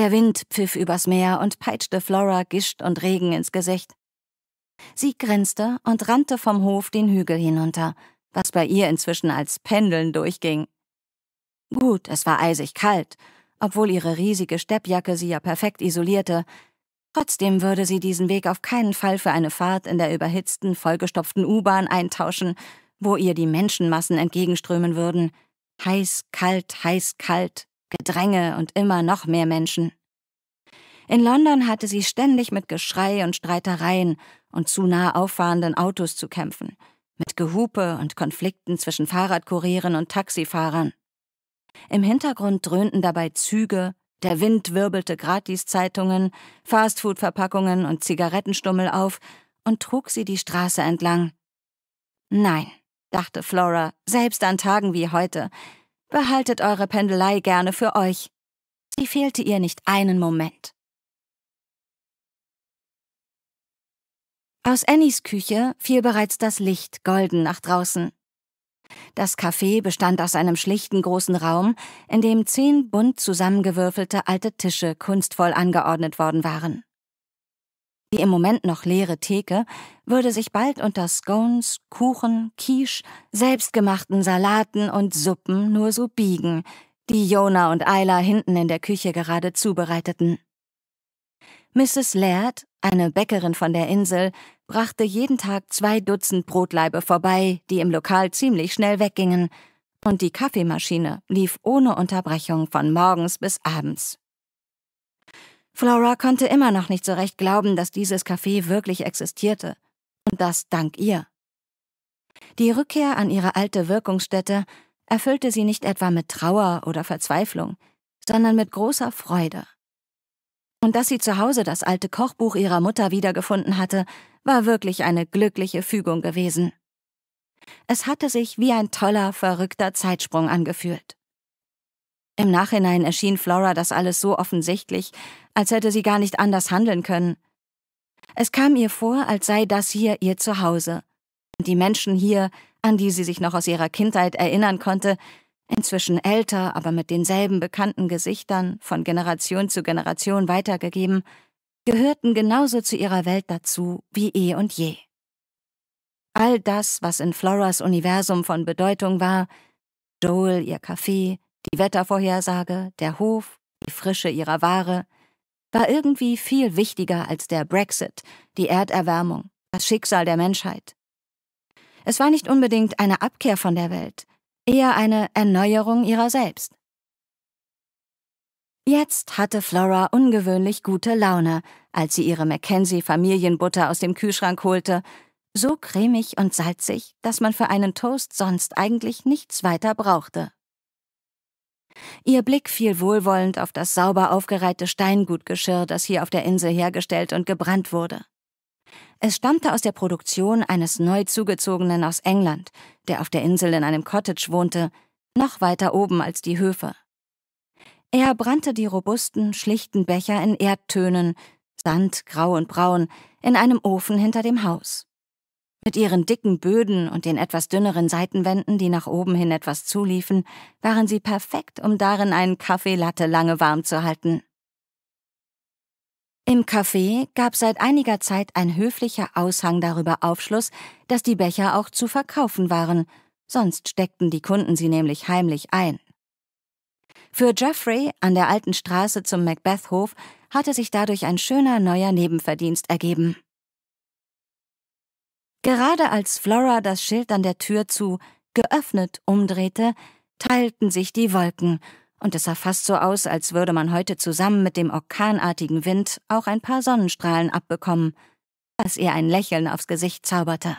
Der Wind pfiff übers Meer und peitschte Flora Gischt und Regen ins Gesicht. Sie grinste und rannte vom Hof den Hügel hinunter, was bei ihr inzwischen als Pendeln durchging. Gut, es war eisig kalt, obwohl ihre riesige Steppjacke sie ja perfekt isolierte. Trotzdem würde sie diesen Weg auf keinen Fall für eine Fahrt in der überhitzten, vollgestopften U-Bahn eintauschen, wo ihr die Menschenmassen entgegenströmen würden. Heiß, kalt, heiß, kalt, Gedränge und immer noch mehr Menschen. In London hatte sie ständig mit Geschrei und Streitereien und zu nah auffahrenden Autos zu kämpfen, mit Gehupe und Konflikten zwischen Fahrradkurieren und Taxifahrern. Im Hintergrund dröhnten dabei Züge, der Wind wirbelte Gratiszeitungen, Fastfood-Verpackungen und Zigarettenstummel auf und trug sie die Straße entlang. Nein, dachte Flora, selbst an Tagen wie heute, Behaltet eure Pendelei gerne für euch. Sie fehlte ihr nicht einen Moment. Aus Annies Küche fiel bereits das Licht golden nach draußen. Das Café bestand aus einem schlichten großen Raum, in dem zehn bunt zusammengewürfelte alte Tische kunstvoll angeordnet worden waren. Die im Moment noch leere Theke würde sich bald unter Scones, Kuchen, Quiche, selbstgemachten Salaten und Suppen nur so biegen, die Jona und Ayla hinten in der Küche gerade zubereiteten. Mrs. Laird, eine Bäckerin von der Insel, brachte jeden Tag zwei Dutzend Brotlaibe vorbei, die im Lokal ziemlich schnell weggingen, und die Kaffeemaschine lief ohne Unterbrechung von morgens bis abends. Flora konnte immer noch nicht so recht glauben, dass dieses Café wirklich existierte. Und das dank ihr. Die Rückkehr an ihre alte Wirkungsstätte erfüllte sie nicht etwa mit Trauer oder Verzweiflung, sondern mit großer Freude. Und dass sie zu Hause das alte Kochbuch ihrer Mutter wiedergefunden hatte, war wirklich eine glückliche Fügung gewesen. Es hatte sich wie ein toller, verrückter Zeitsprung angefühlt. Im Nachhinein erschien Flora das alles so offensichtlich, als hätte sie gar nicht anders handeln können. Es kam ihr vor, als sei das hier ihr Zuhause. Und die Menschen hier, an die sie sich noch aus ihrer Kindheit erinnern konnte, inzwischen älter, aber mit denselben bekannten Gesichtern, von Generation zu Generation weitergegeben, gehörten genauso zu ihrer Welt dazu wie eh und je. All das, was in Floras Universum von Bedeutung war, Joel, ihr Kaffee, die Wettervorhersage, der Hof, die Frische ihrer Ware, war irgendwie viel wichtiger als der Brexit, die Erderwärmung, das Schicksal der Menschheit. Es war nicht unbedingt eine Abkehr von der Welt, eher eine Erneuerung ihrer selbst. Jetzt hatte Flora ungewöhnlich gute Laune, als sie ihre Mackenzie-Familienbutter aus dem Kühlschrank holte, so cremig und salzig, dass man für einen Toast sonst eigentlich nichts weiter brauchte. Ihr Blick fiel wohlwollend auf das sauber aufgereihte Steingutgeschirr, das hier auf der Insel hergestellt und gebrannt wurde. Es stammte aus der Produktion eines neu zugezogenen aus England, der auf der Insel in einem Cottage wohnte, noch weiter oben als die Höfe. Er brannte die robusten, schlichten Becher in Erdtönen, Sand, grau und braun, in einem Ofen hinter dem Haus. Mit ihren dicken Böden und den etwas dünneren Seitenwänden, die nach oben hin etwas zuliefen, waren sie perfekt, um darin einen Kaffeelatte lange warm zu halten. Im Café gab seit einiger Zeit ein höflicher Aushang darüber Aufschluss, dass die Becher auch zu verkaufen waren, sonst steckten die Kunden sie nämlich heimlich ein. Für Jeffrey an der alten Straße zum Macbeth-Hof hatte sich dadurch ein schöner neuer Nebenverdienst ergeben. Gerade als Flora das Schild an der Tür zu geöffnet umdrehte, teilten sich die Wolken, und es sah fast so aus, als würde man heute zusammen mit dem orkanartigen Wind auch ein paar Sonnenstrahlen abbekommen, was ihr ein Lächeln aufs Gesicht zauberte.